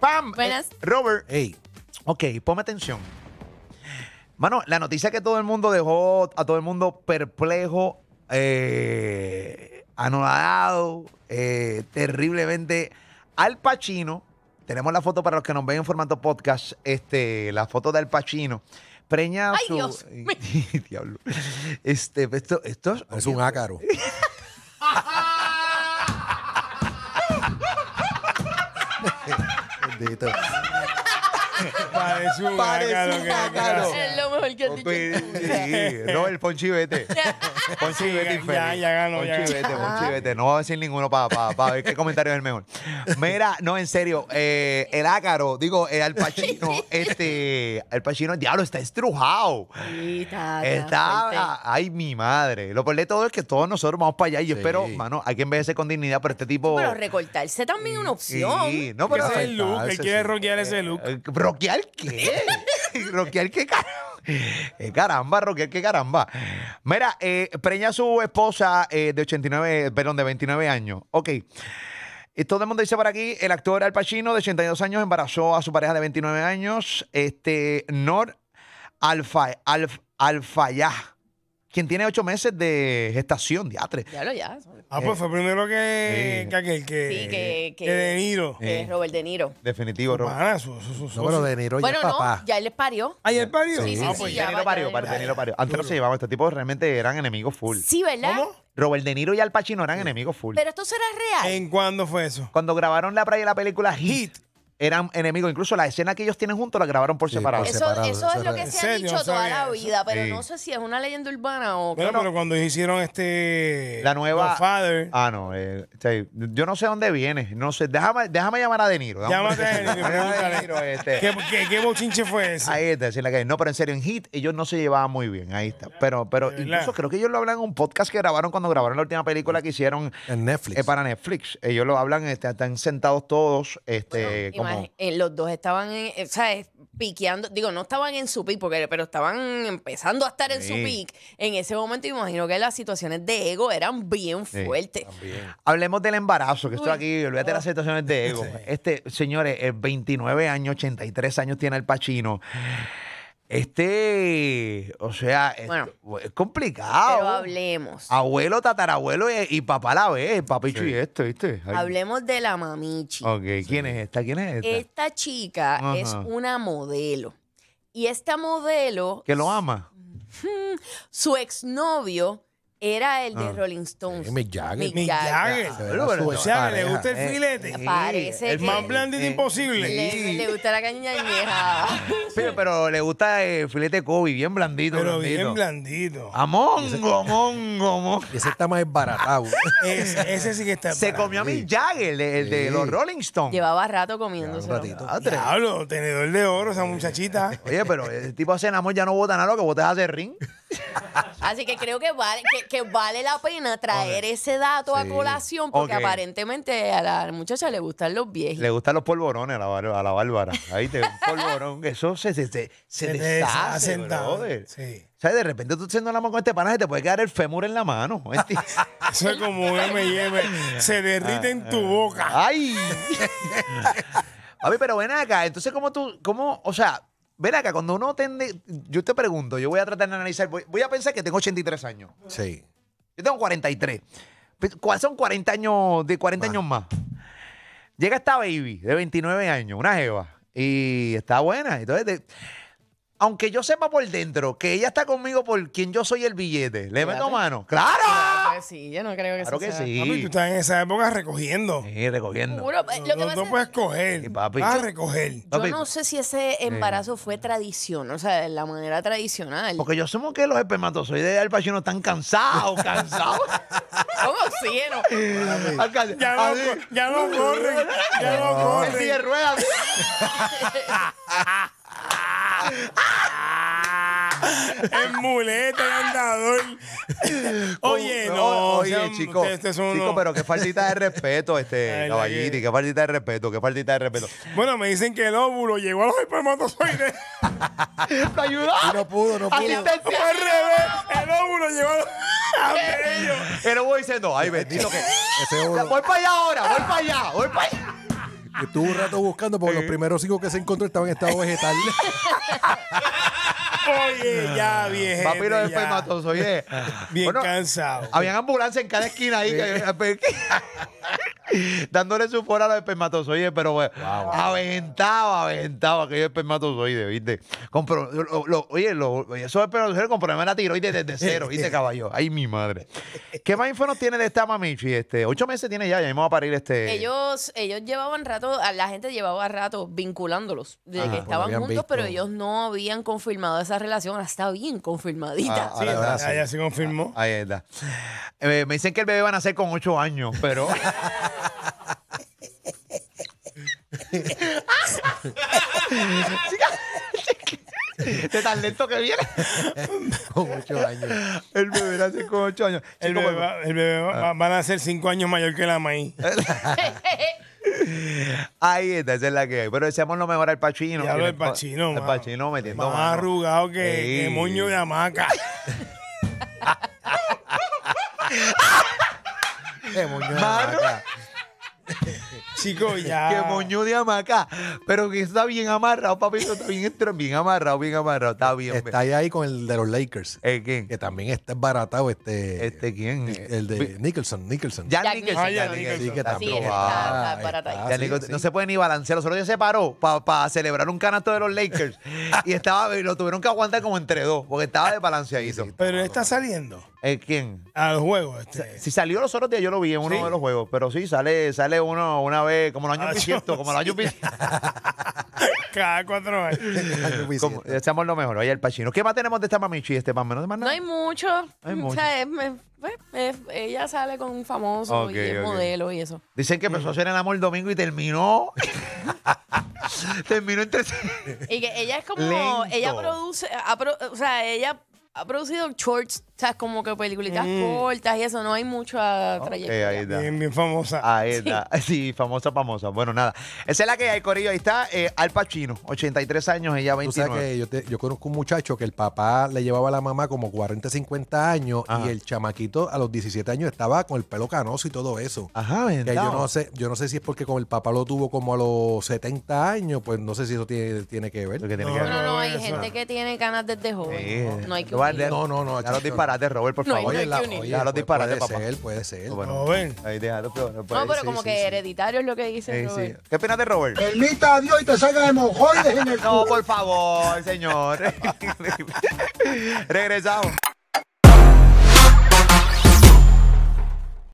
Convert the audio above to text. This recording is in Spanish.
Pam. Eh, Robert. Hey. Ok, ponme atención. Mano, la noticia que todo el mundo dejó a todo el mundo perplejo, eh, anodado, eh, terriblemente. Al Pacino, tenemos la foto para los que nos ven en formato podcast, este, la foto de Al Pacino. Preña Ay, Dios. Diablo. Este, esto, esto es. Es un ácaro. Então. Parece un ácaro. Es lo mejor que has dicho. Sí, no, el Ponchi vete. infeliz. Ya, ya ganó, Ponchi ya ganó. vete, Ponchi No va a decir ninguno para ver qué comentario es el mejor. Mira, no, en serio, eh, el ácaro, digo, el eh, pachino este, el pachino, diablo, está estrujado. está, ah, ay, mi madre. Lo peor de todo es que todos nosotros vamos para allá y espero, mano, hay que envejecer con dignidad, pero este tipo... Pero recortarse también es una opción. Sí, no, pero... Ese es el look, él quiere rockear ese look. Eh, ¿Roquear qué? ¿Roquear qué carajo? Eh, caramba, Roquear qué caramba. Mira, eh, preña a su esposa eh, de 89, perdón, de 29 años. Ok. todo el mundo dice por aquí, el actor Al Pacino de 82 años embarazó a su pareja de 29 años, este Nor Alfa, quien tiene ocho meses de gestación, diatre. Ya lo ya. Ah, pues fue primero que, que aquel, que, Sí, que- que- De Niro. es Robert De Niro. Definitivo, Robert. Bueno, su- su- su- su- De Niro ya bueno, papá. no, ya él les parió. Ayer ah, él parió. Sí, sí, Ah, sí, De Niro parió, De Niro parió. Antes no se llevaba. este tipo realmente eran enemigos full. Sí, ¿verdad? ¿Cómo? Robert De Niro y Al Pacino eran enemigos full. Pero esto será real. ¿En cuándo fue eso? Cuando grabaron la playa y la película Hit eran enemigos. Incluso la escena que ellos tienen juntos la grabaron por separado. Eso, eso es lo que se ha dicho toda la vida, pero no sé si es una leyenda urbana o qué. Bueno, pero cuando hicieron este... La nueva... Ah, no. Eh, yo no sé dónde viene. No sé. Déjame, déjame llamar a De Niro. Llámate a De Niro. este. ¿Qué, qué, bochinche fue ese? Ahí está, decía la que No, pero en serio, en Hit ellos no se llevaban muy bien. Ahí está. Pero, pero incluso creo que ellos lo hablan en un podcast que grabaron cuando grabaron la última película que hicieron. En Netflix. Eh, para Netflix. Ellos lo hablan, este, están sentados todos, este, eh, los dos estaban, en, eh, sea, Piqueando. Digo, no estaban en su pick, pero estaban empezando a estar en su pick. En ese momento, imagino que las situaciones de ego eran bien fuertes. Hablemos del embarazo, que estoy aquí, olvídate de las ah. situaciones de ego. Este, señor es 29 años, 83 años tiene el Pachino este, o sea, es, complicado. Pero hablemos. Abuelo, tatarabuelo y, papá la vez papichu y esto, ¿viste? Hablemos de la mamichi. Ok, ¿quién es esta? ¿Quién es esta? Esta chica es una modelo. Y esta modelo. Que lo ama. Su exnovio era el de ah. Rolling Stones. Mick Jagger. Ah, o sea, le gusta el filete. Parece El más blandito imposible. Le, gusta la caña Pero, pero le gusta el filete Kobe, bien blandito. Pero bien blandito. A mongo, mongo, Ese está más embarazado. ese sí que está. Se comió a Mick Jagger, el de, los Rolling Stones. Llevaba rato comiéndose. Un ratito. Ah, tenedor de oro, esa muchachita. Oye, pero el tipo hace amor ya no bota nada, lo que votas hace ring. Así que creo que vale, que, vale la pena traer ese dato a colación porque aparentemente a la muchacha le gustan los viejos. Le gustan los polvorones a la, a la Bárbara. Ahí te un polvorón. Eso se, se, se, O sea, de repente tú siendo la mano con este panaje te puede quedar el fémur en la mano. Eso es como M&M. Se derrite en tu boca. ¡Ay! A ver, pero ven acá. Entonces, ¿cómo tú, cómo, o sea, Ven acá, cuando uno tende. Yo te pregunto, yo voy a tratar de analizar. Voy, a pensar que tengo 83 años. Sí. Yo tengo 43. Pues, ¿Cuáles Son 40 años, de 40 años más. Llega esta baby de 29 años, una jeva, y está buena. Entonces, aunque yo sepa por dentro que ella está conmigo por quien yo soy el billete, le meto mano. ¡Claro! sí, yo no creo que Claro que sí. Papi, tú estás en esa época recogiendo. Sí, recogiendo. Tú pues, No, puedes coger. Vas a recoger. Yo no sé si ese embarazo fue tradición, o sea, de la manera tradicional. Porque yo asumo que los espermatozoides del Al no están cansados, cansados. ¿Cómo sí? Ya no, ya no corren. Ya no corren. de ruedas. Es muleta, en andador. Oye, no. oye, chico, este es chico pero qué faltita de respeto, este caballito. Qué faltita de respeto, qué faltita de respeto. Bueno, me dicen que el óvulo llegó a los espermatozoides. ¿Te ayudó? Y no pudo, no pudo. Fue al revés. El óvulo llegó a los... ellos. Pero voy diciendo, ay, bendito que. Voy para allá ahora, voy para allá, voy para allá. Estuvo un rato buscando porque los primeros cinco que se encontró estaban en estado vegetal. Oye, ya, bien. Papiro de oye. Bien cansado. Habían ambulancias en cada esquina ahí. Que, dándole su fuera a los espermatozoides, pero bueno, aventaba, aventaba aquellos espermatozoides, ¿viste? oye, lo, esos espermatozoides con problemas de la tiroides desde cero, ¿viste, caballo? Ay, mi madre. ¿Qué más info tiene de esta mamichi? Este, ocho meses tiene ya, ya mismo va a parir este. Ellos, ellos llevaban rato, la gente llevaba rato vinculándolos, de que estaban juntos, pero ellos no habían confirmado esa relación, está bien confirmadita. Ah, sí, ahora, ahí ah, se confirmó. ahí está. Eh, me dicen que el bebé va a nacer con ocho años, pero. de tan lento que viene. con ocho años. El bebé nace con ocho años. El bebé, va, ah. va, a nacer cinco años mayor que la maíz. Ahí está, esa es la que hay. Pero deseamos lo mejor al Pachino. Ya lo del Pachino, El Pachino metiendo Más arrugado que, moño de hamaca. que moño de hamaca. Chico, ya. Que moño de hamaca Pero que está bien amarrado, papito. Está bien, amarrado, bien amarrado. Está bien. Está ahí, con el de los Lakers. quién? Que también está baratado este. ¿Este quién? El de Nicholson. Nicholson. Ah, ya Nicholson. ya ah, No se puede ni balancear. Los ya se paró para celebrar un canasto de los Lakers. y estaba, lo tuvieron que aguantar como entre dos, porque estaba de sí Pero está saliendo. ¿Eh, ¿Quién? Al juego. Este. Si salió los otros días, yo lo vi en uno de los juegos. Pero sí, sale, sale uno una vez, como los años ah, pichito, como los años Cada cuatro años. como, deseamos lo mejor. Oye, el Pachino. ¿Qué más tenemos de esta mamichi, este pan? No, no hay mucho. Hay pues, ella sale con un famoso y es modelo y eso. Dicen que empezó a hacer el amor el domingo y terminó. terminó entre. y que ella es como. Ella produce. o sea, ella ha producido shorts, o como que peliculitas mm. cortas y eso, no hay mucho a trayectoria. Bien, famosa. Ahí está. Sí. famosa, famosa. Bueno, nada. Esa es la que hay, Corillo. Ahí está eh, Al Pacino, 83 años, ella 29. Tú sabes que yo, yo, conozco un muchacho que el papá le llevaba a la mamá como 40, 50 años y el chamaquito a los 17 años estaba con el pelo canoso y todo eso. Ajá, que yo no sé, yo no sé si es porque con el papá lo tuvo como a los 70 años, pues no sé si eso tiene, que ver. no, no, no, hay gente que tiene ganas desde joven. No, hay que no, no, no. Ya los disparates, Robert, por favor. Ya los disparaste, puede ser, puede ser. déjalo, pero no pero como que hereditario es lo que dice ¿Qué opinas de Robert? Permita a Dios y te salga y en el No, por favor, señor. Regresamos.